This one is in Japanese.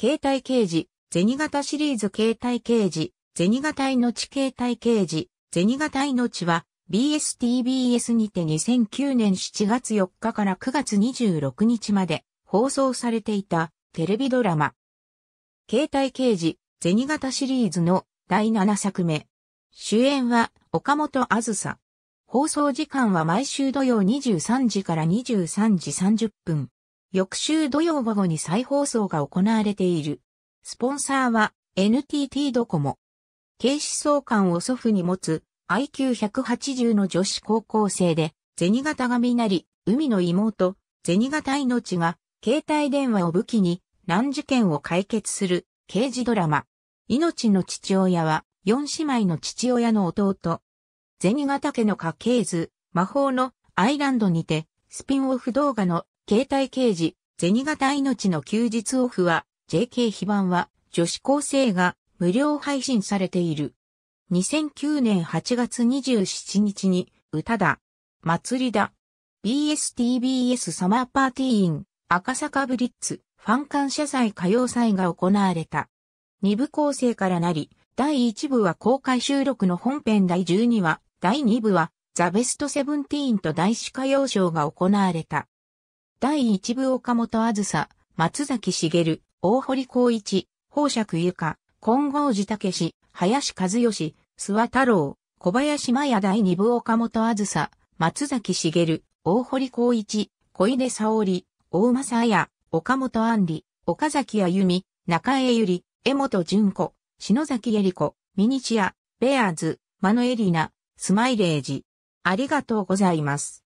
携帯刑事、銭形シリーズ携帯刑事、銭形命携帯刑事、銭形命は BSTBS にて2009年7月4日から9月26日まで放送されていたテレビドラマ。携帯刑事、銭形シリーズの第7作目。主演は岡本あずさ。放送時間は毎週土曜23時から23時30分。翌週土曜午後に再放送が行われている。スポンサーは NTT ドコモ。警視総監を祖父に持つ IQ180 の女子高校生で、銭形がみなり、海の妹、銭形命が、携帯電話を武器に難事件を解決する刑事ドラマ。命の父親は、四姉妹の父親の弟。銭形家の家系図、魔法のアイランドにて、スピンオフ動画の携帯刑事、銭形命の休日オフは、JK 非番は、女子高生が無料配信されている。2009年8月27日に、歌だ、祭りだ、BSTBS サマーパーティーイン、赤坂ブリッツ、ファン感謝祭歌謡祭が行われた。二部構成からなり、第一部は公開収録の本編第12話、第二部は、ザ・ベストセブンティーンと大司歌謡賞が行われた。第一部岡本あずさ、松崎しげる、大堀光一、宝釈ゆか、金剛寺武史、林和義、諏訪太郎、小林麻也第二部岡本あずさ、松崎しげる、大堀光一、小出沙織、大正彩、岡本安里、岡崎あゆみ、中江ゆり、江本淳子、篠崎恵り子、ミニチア、ベアーズ、マノエリナ、スマイレージ。ありがとうございます。